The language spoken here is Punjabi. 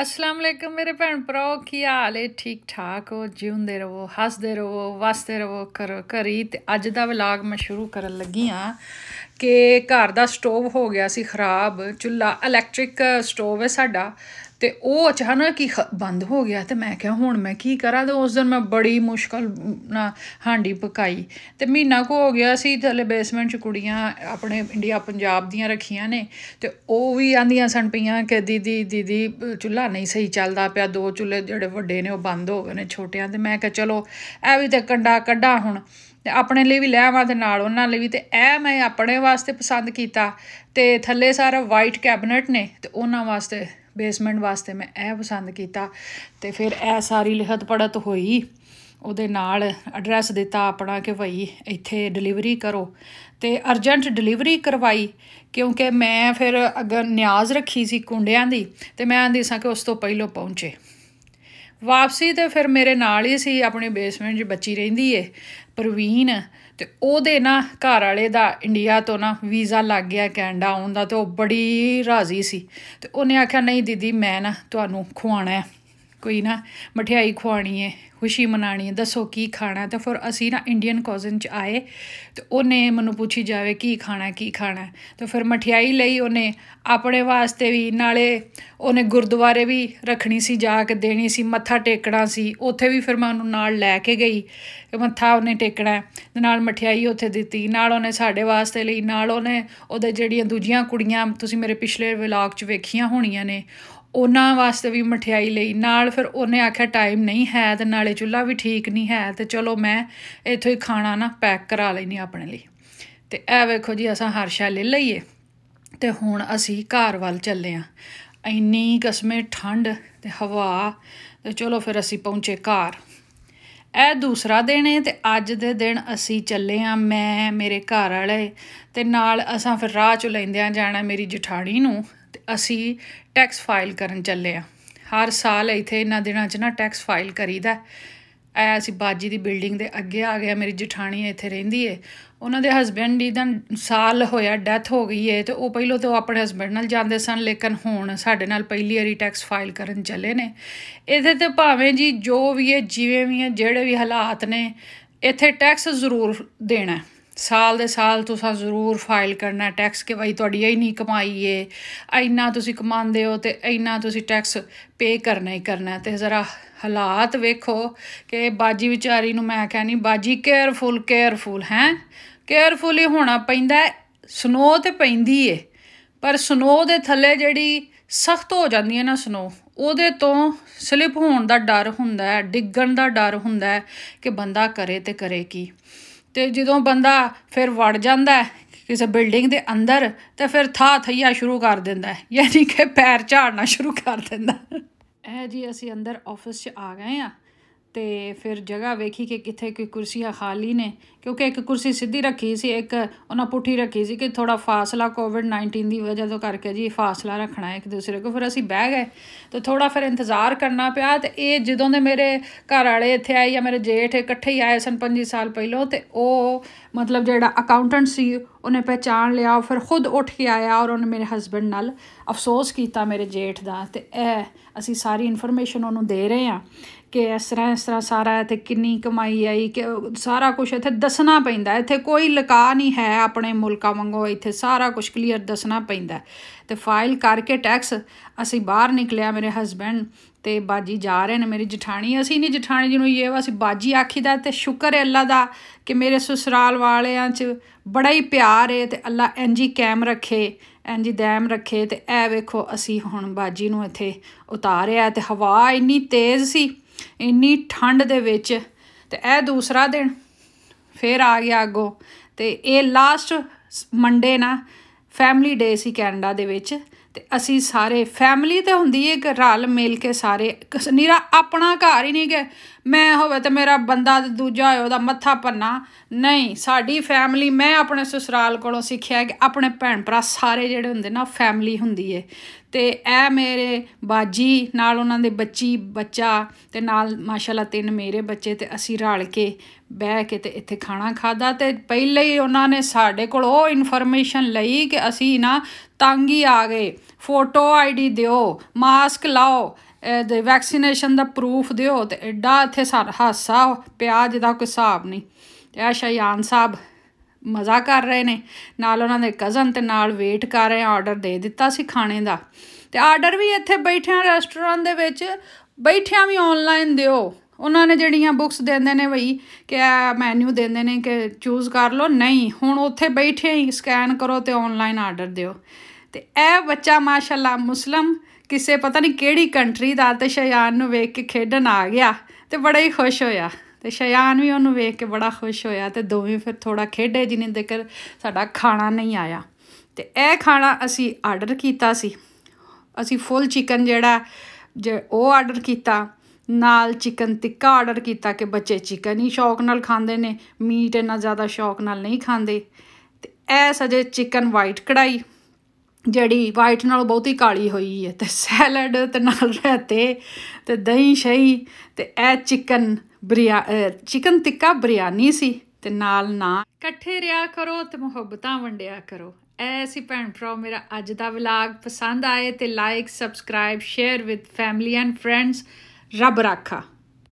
ਅਸਲਾਮ ਅਲੈਕਮ ਮੇਰੇ ਭੈਣ ਭਰਾਓ ਕੀ ਹਾਲ ਹੈ ਠੀਕ ਠਾਕ ਹੋ ਜਿਉਂਦੇ ਰਹੋ ਹੱਸਦੇ ਰਹੋ ਵਸਦੇ ਰਹੋ ਕਰੋ ਘਰੀ ਤੇ ਅੱਜ ਦਾ ਵਲੌਗ ਮੈਂ ਸ਼ੁਰੂ ਕਰਨ ਲੱਗੀ ਆ ਕਿ ਘਰ ਦਾ ਸਟੋਵ ਹੋ ਗਿਆ ਸੀ ਖਰਾਬ ਚੁੱਲਾ ਇਲੈਕਟ੍ਰਿਕ ਸਟੋਵ ਹੈ ਸਾਡਾ ਤੇ ਉਹ ਅਚਾਨਕ ਹੀ ਬੰਦ ਹੋ ਗਿਆ ਤੇ ਮੈਂ ਕਿਹਾ ਹੁਣ ਮੈਂ ਕੀ ਕਰਾਂ ਤੇ ਉਸ ਦਿਨ ਮੈਂ ਬੜੀ ਮੁਸ਼ਕਲ ਨਾਲ ਹਾਂਡੀ ਪਕਾਈ ਤੇ ਮਹੀਨਾ ਕੋ ਹੋ ਗਿਆ ਸੀ ਥੱਲੇ ਬੇਸਮੈਂਟ 'ਚ ਕੁੜੀਆਂ ਆਪਣੇ ਇੰਡੀਆ ਪੰਜਾਬ ਦੀਆਂ ਰੱਖੀਆਂ ਨੇ ਤੇ ਉਹ ਵੀ ਆਂਦੀਆਂ ਸਨ ਪਈਆਂ ਕਿ ਦੀਦੀ ਦੀਦੀ ਚੁੱਲ੍ਹਾ ਨਹੀਂ ਸਹੀ ਚੱਲਦਾ ਪਿਆ ਦੋ ਚੁੱਲ੍ਹੇ ਜਿਹੜੇ ਵੱਡੇ ਨੇ ਉਹ ਬੰਦ ਹੋ ਗਏ ਨੇ ਛੋਟਿਆਂ ਤੇ ਮੈਂ ਕਿਹਾ ਚਲੋ ਐ ਵੀ ਤੇ ਕੰਡਾ ਕੱਢਾ ਹੁਣ ਤੇ ਆਪਣੇ ਲਈ ਵੀ ਲੈ ਆਵਾਂ ਤੇ ਨਾਲ ਉਹਨਾਂ ਲਈ ਵੀ ਤੇ ਇਹ ਮੈਂ ਆਪਣੇ ਵਾਸਤੇ ਪਸੰਦ ਕੀਤਾ ਤੇ ਥੱਲੇ ਸਾਰਾ ਵਾਈਟ ਕੈਬਨਟ ਨੇ ਤੇ ਉਹਨਾਂ ਵਾਸਤੇ ਬੇਸਮੈਂਟ ਵਾਸਤੇ ਮੈਂ ਇਹ ਪਸੰਦ ਕੀਤਾ ਤੇ ਫਿਰ ਇਹ ਸਾਰੀ ਲਿਖਤ ਪੜਤ ਹੋਈ ਉਹਦੇ ਨਾਲ ਐਡਰੈਸ ਦਿੱਤਾ ਆਪਣਾ ਕਿ ਭਈ ਇੱਥੇ ਡਿਲੀਵਰੀ ਕਰੋ ਤੇ ਅਰਜੈਂਟ ਡਿਲੀਵਰੀ ਕਰਵਾਈ ਕਿਉਂਕਿ ਮੈਂ ਫਿਰ ਅਗਰ ਨਿਆਜ਼ ਰੱਖੀ ਸੀ ਕੁੰਡਿਆਂ ਦੀ ਤੇ ਮੈਂ ਆਂਦੀ ਸਾਂ ਕਿ ਉਸ ਤੋਂ ਪਹਿਲਾਂ ਪਹੁੰਚੇ ਵਾਪਸੀ ਤੇ ਫਿਰ ਮੇਰੇ ਨਾਲ ਹੀ ਸੀ ਆਪਣੇ ਬੇਸਮੈਂਟ 'ਚ ਬੱਚੀ ਰਹਿੰਦੀ ਏ ਪ੍ਰਵੀਨ ਤੇ ਉਹਦੇ ਨਾ ਘਰ ਵਾਲੇ ਦਾ ਇੰਡੀਆ ਤੋਂ ਨਾ ਵੀਜ਼ਾ ਲੱਗ ਗਿਆ ਕੈਨੇਡਾ ਆਉਣ ਦਾ ਤੇ ਉਹ ਬੜੀ ਰਾਜ਼ੀ ਸੀ ਤੇ ਉਹਨੇ ਆਖਿਆ ਨਹੀਂ ਦੀਦੀ ਮੈਂ ਨਾ ਤੁਹਾਨੂੰ ਖਵਾਉਣਾ ਹੈ ਕੋਈ ਨਾ ਮਠਿਆਈ ਖਵਾਣੀ ਹੈ ਖੁਸ਼ੀ ਮਨਾਣੀ ਹੈ ਦੱਸੋ ਕੀ ਖਾਣਾ ਤਾਂ ਫਿਰ ਅਸੀਂ ਨਾ ਇੰਡੀਅਨ ਕੌਜ਼ਨ ਚ ਆਏ ਤੇ ਉਹਨੇ ਮੈਨੂੰ ਪੁੱਛੀ ਜਾਵੇ ਕੀ ਖਾਣਾ ਕੀ ਖਾਣਾ ਤਾਂ ਫਿਰ ਮਠਿਆਈ ਲਈ ਉਹਨੇ ਆਪਣੇ ਵਾਸਤੇ ਵੀ ਨਾਲੇ ਉਹਨੇ ਗੁਰਦੁਆਰੇ ਵੀ ਰੱਖਣੀ ਸੀ ਜਾ ਕੇ ਦੇਣੀ ਸੀ ਮੱਥਾ ਟੇਕਣਾ ਸੀ ਉੱਥੇ ਵੀ ਫਿਰ ਮੈਂ ਉਹਨੂੰ ਨਾਲ ਲੈ ਕੇ ਗਈ ਮੱਥਾ ਉਹਨੇ ਟੇਕਣਾ ਨਾਲ ਮਠਿਆਈ ਉੱਥੇ ਦਿੱਤੀ ਨਾਲ ਉਹਨੇ ਸਾਡੇ ਵਾਸਤੇ ਲਈ ਨਾਲ ਉਹਨੇ ਉਹਦੇ ਜਿਹੜੀਆਂ ਦੂਜੀਆਂ ਕੁੜੀਆਂ ਤੁਸੀਂ ਮੇਰੇ ਪਿਛਲੇ ਵਲੌਗ 'ਚ ਵੇਖੀਆਂ ਹੋਣੀਆਂ ਨੇ ਉਹਨਾਂ ਵਾਸਤੇ ਵੀ ਮਠਿਆਈ ਲਈ ਨਾਲ ਫਿਰ ਉਹਨੇ ਆਖਿਆ ਟਾਈਮ ਨਹੀਂ ਹੈ ਤੇ ਨਾਲੇ ਚੁੱਲ੍ਹਾ ਵੀ ਠੀਕ ਨਹੀਂ ਹੈ ਤੇ ਚਲੋ ਮੈਂ ਇੱਥੋਂ ਹੀ ਖਾਣਾ ਨਾ ਪੈਕ ਕਰਾ ਲੈਣੀ ਆਪਣੇ ਲਈ ਤੇ ਐ ਵੇਖੋ ਜੀ ਅਸਾਂ ਹਰਸ਼ਾ ਲੈ ਲਈਏ ਤੇ ਹੁਣ ਅਸੀਂ ਘਰ ਵੱਲ ਚੱਲੇ ਆਂ ਇੰਨੀ ਕਸਮੇ ਠੰਡ ਤੇ ਹਵਾ ਤੇ ਚਲੋ ਫਿਰ ਅਸੀਂ ਪਹੁੰਚੇ ਘਰ ਇਹ ਦੂਸਰਾ ਦਿਨ ਹੈ ਤੇ ਅੱਜ ਦੇ ਦਿਨ ਅਸੀਂ ਚੱਲੇ ਆ ਮੈਂ ਮੇਰੇ ਘਰ ਵਾਲੇ ਤੇ ਨਾਲ ਅਸਾਂ ਫਿਰ ਰਾਹ ਚ ਆ ਜਾਣਾ ਮੇਰੀ ਜਠਾਣੀ ਨੂੰ ਤੇ ਅਸੀਂ ਟੈਕਸ ਫਾਈਲ ਕਰਨ ਚੱਲੇ ਆ ਹਰ ਸਾਲ ਇੱਥੇ ਇਹਨਾਂ ਦਿਨਾਂ 'ਚ ਨਾ ਟੈਕਸ ਫਾਈਲ ਕਰੀਦਾ ਐ ਅਸੀਂ ਬਾਜੀ ਦੀ ਬਿਲਡਿੰਗ ਦੇ ਅੱਗੇ ਆ ਗਿਆ ਮੇਰੀ ਜਠਾਣੀ ਇੱਥੇ ਰਹਿੰਦੀ ਏ ਉਹਨਾਂ ਦੇ ਹਸਬੰਡ ਦੀ ਤਾਂ ਸਾਲ ਹੋਇਆ ਡੈਥ ਹੋ ਗਈ ਏ ਤੇ ਉਹ ਪਹਿਲੋਂ ਤੋਂ ਆਪਣੇ ਹਸਬੰਡ ਨਾਲ ਜਾਂਦੇ ਸਨ ਲੇਕਿਨ ਹੁਣ ਸਾਡੇ ਨਾਲ ਪਹਿਲੀ ਵਾਰੀ ਟੈਕਸ ਫਾਈਲ ਕਰਨ ਚੱਲੇ ਨੇ ਇਹਦੇ ਤੇ ਭਾਵੇਂ ਜੀ ਜੋ ਵੀ ਏ ਜਿਵੇਂ ਵੀ ਏ ਜਿਹੜੇ ਵੀ ਹਾਲਾਤ ਨੇ ਇੱਥੇ ਟੈਕਸ ਜ਼ਰੂਰ ਦੇਣਾ ਸਾਲ ਦੇ ਸਾਲ ਤੁਸੀਂ ਜ਼ਰੂਰ ਫਾਈਲ ਕਰਨਾ ਟੈਕਸ ਕਿ ਭਾਈ ਤੁਹਾਡੀ ਇਹ ਨਹੀਂ ਕਮਾਈ ਏ ਇੰਨਾ ਤੁਸੀਂ ਕਮਾਉਂਦੇ ਹੋ ਤੇ ਇੰਨਾ ਤੁਸੀਂ ਟੈਕਸ ਪੇ ਕਰਨਾ ਹੀ ਕਰਨਾ ਤੇ ਜ਼ਰਾ ਹਾਲਾਤ ਵੇਖੋ ਕਿ ਬਾਜੀ ਵਿਚਾਰੀ ਨੂੰ ਮੈਂ ਕਹਿੰਨੀ ਬਾਜੀ ਕੇਅਰਫੁਲ ਕੇਅਰਫੁਲ ਹੈ ਕੇਅਰਫੁਲੀ ਹੋਣਾ ਪੈਂਦਾ ਸਨੋ ਤੇ ਪੈਂਦੀ ਏ ਪਰ ਸਨੋ ਦੇ ਥੱਲੇ ਜਿਹੜੀ ਸਖਤ ਹੋ ਜਾਂਦੀ ਹੈ ਨਾ ਸਨੋ ਉਹਦੇ ਤੋਂ ਸਲਿਪ ਹੋਣ ਦਾ ਡਰ ਹੁੰਦਾ ਹੈ ਡਿੱਗਣ ਦਾ ਡਰ ਹੁੰਦਾ ਹੈ ਕਿ ਬੰਦਾ ਕਰੇ ਤੇ ਕਰੇ ਕੀ ਤੇ ਜਦੋਂ ਬੰਦਾ ਫਿਰ ਵੜ ਜਾਂਦਾ ਕਿਸੇ ਬਿਲਡਿੰਗ ਦੇ ਅੰਦਰ ਤੇ ਫਿਰ ਥਾ ਥਈਆ ਸ਼ੁਰੂ ਕਰ ਦਿੰਦਾ ਹੈ ਯਾਨੀ ਕਿ ਪੈਰ ਝਾੜਨਾ ਸ਼ੁਰੂ ਕਰ ਦਿੰਦਾ ਇਹ ਜੀ ਅਸੀਂ ਅੰਦਰ ਆਫਿਸ 'ਚ ਆ ਗਏ ਆ ਤੇ ਫਿਰ ਜਗ੍ਹਾ ਵੇਖੀ ਕਿ ਕਿੱਥੇ ਕੋਈ ਕੁਰਸੀਆਂ ਖਾਲੀ ਨੇ ਕਿਉਂਕਿ ਇੱਕ ਕੁਰਸੀ ਸਿੱਧੀ ਰੱਖੀ ਸੀ ਇੱਕ ਉਹਨਾਂ ਪੁੱਠੀ ਰੱਖੀ ਸੀ ਕਿ ਥੋੜਾ ਫਾਸਲਾ ਕੋਵਿਡ-19 ਦੀ ਵਜ੍ਹਾ ਤੋਂ ਕਰਕੇ ਜੀ ਫਾਸਲਾ ਰੱਖਣਾ ਇੱਕ ਦੂਸਰੇ ਕੋ ਫਿਰ ਅਸੀਂ ਬਹਿ ਗਏ ਤੇ ਥੋੜਾ ਫਿਰ ਇੰਤਜ਼ਾਰ ਕਰਨਾ ਪਿਆ ਤੇ ਇਹ ਜਦੋਂ ਦੇ ਮੇਰੇ ਘਰ ਵਾਲੇ ਇੱਥੇ ਆਏ ਜਾਂ ਮੇਰੇ ਜੇਠ ਇਕੱਠੇ ਹੀ ਆਏ ਸਨ 25 ਸਾਲ ਪਹਿਲਾਂ ਤੇ ਉਹ ਮਤਲਬ ਜਿਹੜਾ ਅਕਾਊਂਟੈਂਟ ਸੀ ਉਹਨੇ ਪਛਾਣ ਲਿਆ ਉਹ ਫਿਰ ਖੁਦ ਉੱਠ ਕੇ ਆਇਆ ਔਰ ਉਹਨੇ ਮੇਰੇ ਹਸਬੰਡ ਨਾਲ ਅਫਸੋਸ ਕੀਤਾ ਮੇਰੇ ਜੇਠ ਦਾ ਤੇ ਇਹ ਅਸੀਂ ਸਾਰੀ ਇਨਫੋਰਮੇਸ਼ਨ ਉਹਨੂੰ ਦੇ ਰਹੇ ਆ ਕਿ ਇਸ ਤਰ੍ਹਾਂ ਇਸ ਤਰ੍ਹਾਂ ਸਾਰਾ ਇੱਥੇ ਕਿੰਨੀ ਕਮਾਈ ਆਈ ਕਿ ਸਾਰਾ ਕੁਝ ਇੱਥੇ ਦੱਸਣਾ ਪੈਂਦਾ ਇੱਥੇ ਕੋਈ ਲਕਾ ਨਹੀਂ ਹੈ ਆਪਣੇ ਮੁਲਕਾਂ ਵਾਂਗੂ ਇੱਥੇ ਸਾਰਾ ਕੁਝ ਕਲੀਅਰ ਦੱਸਣਾ ਪੈਂਦਾ ਤੇ ਫਾਈਲ ਕਰਕੇ ਟੈਕਸ ਅਸੀਂ ਬਾਹਰ ਨਿਕਲਿਆ ਮੇਰੇ ਹਸਬੰਡ ਤੇ ਬਾਜੀ ਜਾ ਰਹੇ ਨੇ ਮੇਰੀ ਜਠਾਣੀ ਅਸੀਂ ਨਹੀਂ ਜਠਾਣੀ ਜਿਹਨੂੰ ਇਹ ਵਾਸੀ ਬਾਜੀ ਆਖੀਦਾ ਤੇ ਸ਼ੁਕਰ ਹੈ ਅੱਲਾ ਦਾ ਕਿ ਮੇਰੇ ਸਸਰਾਲ ਵਾਲਿਆਂ 'ਚ ਬੜਾ ਹੀ ਪਿਆਰ ਹੈ ਤੇ ਅੱਲਾ ਐਂਜੀ ਕੈਮ ਰੱਖੇ ਐਂਜੀ ਦੈਮ ਰੱਖੇ ਤੇ ਐ ਵੇਖੋ ਅਸੀਂ ਹੁਣ ਬਾਜੀ ਨੂੰ ਇੱਥੇ ਉਤਾਰਿਆ ਤੇ ਹਵਾ ਇੰਨੀ ਤੇਜ਼ ਸੀ ਇੰਨੀ ਠੰਡ ਦੇ ਵਿੱਚ ਤੇ ਇਹ ਦੂਸਰਾ ਦਿਨ ਫੇਰ ਆ ਗਿਆ ਅਗੋ ਤੇ ਇਹ ਲਾਸਟ ਮੰਡੇ ਨਾ ਫੈਮਿਲੀ ਡੇ ਸੀ ਕੈਨੇਡਾ ਦੇ ਵਿੱਚ ਤੇ ਅਸੀਂ ਸਾਰੇ ਫੈਮਿਲੀ ਤੇ ਹੁੰਦੀ ਹੈ ਕਿ ਰਲ ਮਿਲ ਕੇ ਸਾਰੇ ਨੀਰਾ ਆਪਣਾ ਘਰ ਹੀ ਨਹੀਂ ਕਿ ਮੈਂ ਹੋਵੇ ਤੇ ਮੇਰਾ ਬੰਦਾ ਦੂਜਾ ਹੋਵੇ ਉਹਦਾ ਮੱਥਾ ਪੰਨਾ ਨਹੀਂ ਸਾਡੀ ਫੈਮਿਲੀ ਮੈਂ ਆਪਣੇ ਸਸੁਰਾਲ ਕੋਲੋਂ ਸਿੱਖਿਆ ਕਿ ਆਪਣੇ ਭੈਣ ਭਰਾ ਸਾਰੇ ਜਿਹੜੇ ਹੁੰਦੇ ਨਾ ਫੈਮਿਲੀ ਹੁੰਦੀ ਹੈ ਤੇ ਇਹ ਮੇਰੇ ਬਾਜੀ ਨਾਲ ਉਹਨਾਂ ਦੇ ਬੱਚੀ ਬੱਚਾ ਤੇ ਨਾਲ ਮਾਸ਼ਾਅੱਲਾ ਤਿੰਨ ਮੇਰੇ ਬੱਚੇ ਤੇ ਅਸੀਂ ਰਲ ਕੇ ਬਹਿ ਕੇ ਤੇ ਇੱਥੇ ਖਾਣਾ ਖਾਦਾ ਤੇ ਪਹਿਲੇ ਹੀ ਉਹਨਾਂ ਨੇ ਸਾਡੇ ਕੋਲ ਉਹ ਇਨਫੋਰਮੇਸ਼ਨ ਲਈ ਕਿ ਅਸੀਂ ਨਾ ਤੰਗੀ ਹੀ ਆ ਗਏ ਫੋਟੋ ਆਈਡੀ ਦਿਓ ਮਾਸਕ ਲਾਓ ਦੇ ਵੈਕਸੀਨੇਸ਼ਨ ਦਾ ਪ੍ਰੂਫ ਦਿਓ ਤੇ ਐਡਾ ਇੱਥੇ ਸਾਰਾ ਹਾਸਾ ਪਿਆ ਜਿਹਦਾ ਕੋਈ ਹਿਸਾਬ ਨਹੀਂ ਤੇ ਆ ਸ਼ਾਇਆਨ ਸਾਹਿਬ ਮਜ਼ਾ ਕਰ ਰਹੇ ਨੇ ਨਾਲ ਉਹਨਾਂ ਦੇ ਕਜ਼ਨ ਤੇ ਨਾਲ ਵੇਟ ਕਰ ਰਹੇ ਆ ਆਰਡਰ ਦੇ ਦਿੱਤਾ ਸੀ ਖਾਣੇ ਦਾ ਤੇ ਆਰਡਰ ਵੀ ਇੱਥੇ ਬੈਠਿਆਂ ਰੈਸਟੋਰੈਂਟ ਦੇ ਵਿੱਚ ਬੈਠਿਆਂ ਵੀ ਆਨਲਾਈਨ ਦਿਓ ਉਹਨਾਂ ਨੇ ਜਿਹੜੀਆਂ ਬੁੱਕਸ ਦਿੰਦੇ ਨੇ ਭਈ ਕਿ ਆ ਮੈਨੂ ਦਿੰਦੇ ਨੇ ਕਿ ਚੂਜ਼ ਕਰ ਲਓ ਨਹੀਂ ਹੁਣ ਉੱਥੇ ਬੈਠੇ ਹੀ ਸਕੈਨ ਕਰੋ ਤੇ ਆਨਲਾਈਨ ਆਰਡਰ ਦਿਓ ਤੇ ਇਹ ਬੱਚਾ ਮਾਸ਼ਾਅੱਲਾ ਮੁਸਲਮ ਕਿਸੇ ਪਤਾ ਨਹੀਂ ਕਿਹੜੀ ਕੰਟਰੀ ਦਾ ਤੇ ਸ਼ਯਾਨ ਨੂੰ ਵੇਖ ਕੇ ਖੇਡਣ ਆ ਗਿਆ ਤੇ ਬੜਾ ਹੀ ਖੁਸ਼ ਹੋਇਆ ਤੇ ਸ਼ਯਾਨ ਵੀ ਉਹਨੂੰ ਵੇਖ ਕੇ ਬੜਾ ਖੁਸ਼ ਹੋਇਆ ਤੇ ਦੋਵੇਂ ਫਿਰ ਥੋੜਾ ਖੇਡੇ ਜਿੰਨੇ ਕਰ ਸਾਡਾ ਖਾਣਾ ਨਹੀਂ ਆਇਆ ਤੇ ਇਹ ਖਾਣਾ ਅਸੀਂ ਆਰਡਰ ਕੀਤਾ ਸੀ ਅਸੀਂ ਫੁੱਲ ਚਿਕਨ ਜਿਹੜਾ ਜੇ ਉਹ ਆਰਡਰ ਕੀਤਾ ਨਾਲ ਚਿਕਨ ਟਿੱਕਾ ਆਰਡਰ ਕੀਤਾ ਕਿ ਬੱਚੇ ਚਿਕਨ ਹੀ ਸ਼ੌਕ ਨਾਲ ਖਾਂਦੇ ਨੇ ਮੀਟ ਇੰਨਾ ਜ਼ਿਆਦਾ ਸ਼ੌਕ ਨਾਲ ਨਹੀਂ ਖਾਂਦੇ ਤੇ ਇਹ ਸਜੇ ਚਿਕਨ ਵਾਈਟ ਕੜਾਈ ਜਿਹੜੀ ਵਾਈਟ ਨਾਲ ਬਹੁਤੀ ਕਾਲੀ ਹੋਈ ਹੈ ਤੇ ਸੈਲਡ ਤੇ ਨਾਲ ਰਹਤੇ ਤੇ ਦਹੀਂ ਸ਼ਹੀ ਤੇ ਇਹ ਚਿਕਨ ਬਰੀਆ ਚਿਕਨ ਟਿੱਕਾ ਬਰੀਆਨੀ ਸੀ ਤੇ ਨਾਲ ਨਾ ਇਕੱਠੇ ਰਿਆ ਕਰੋ ਤੇ ਮੁਹੱਬਤਾਂ ਵੰਡਿਆ ਕਰੋ ਐਸੀ ਭੈਣ ਭਰਾ ਮੇਰਾ ਅੱਜ ਦਾ ਵਲੌਗ ਪਸੰਦ ਆਏ ਤੇ like subscribe share with family and friends ਰੱਬ ਰਾਖਾ